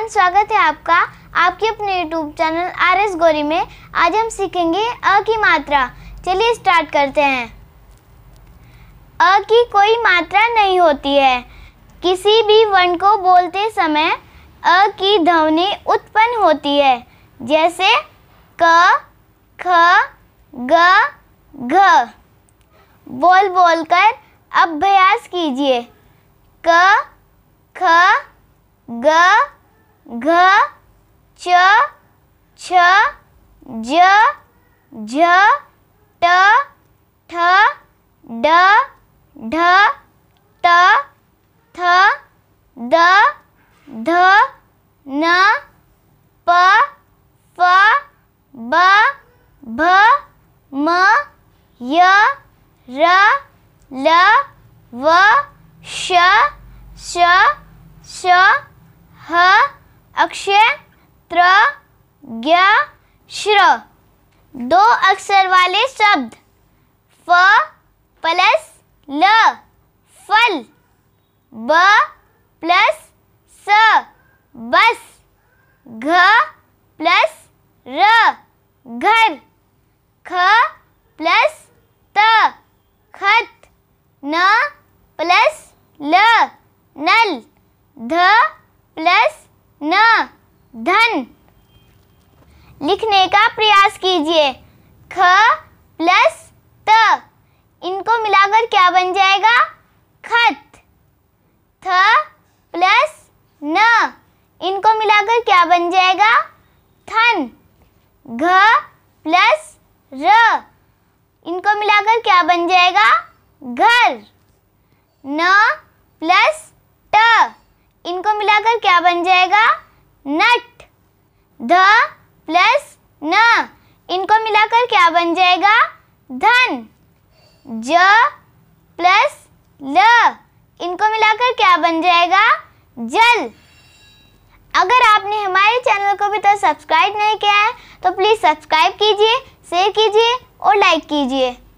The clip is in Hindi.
एवरीवन स्वागत है आपका आपके अपने यूट्यूब चैनल आर एस गोरी में आज हम सीखेंगे अ की मात्रा चलिए स्टार्ट करते हैं अ की कोई मात्रा नहीं होती है किसी भी वर्ण को बोलते समय अ की ध्वनि उत्पन्न होती है जैसे क ख ग घ बोल बोल कर अभ्यास कीजिए क ख ग घ च छ ज झ ट ठ ड ढ त थ द ध न प प ब भ म य र ल व श अक्षय त्र ज्ञ श्र दो अक्षर वाले शब्द फ प्लस ल फल ब प्लस स बस घ प्लस र घर ख प्लस त खत न प्लस ल नल ध प्लस न धन लिखने का प्रयास कीजिए ख प्लस त इनको मिलाकर क्या बन जाएगा खत थ प्लस न इनको मिलाकर क्या बन जाएगा थन घ प्लस र इनको मिलाकर क्या बन जाएगा घर न प्लस इनको मिलाकर क्या बन जाएगा नट ध प्लस न इनको मिलाकर क्या बन जाएगा धन ज प्लस ल इनको मिलाकर क्या बन जाएगा जल अगर आपने हमारे चैनल को अभी तक सब्सक्राइब नहीं किया है तो प्लीज़ सब्सक्राइब कीजिए शेयर कीजिए और लाइक कीजिए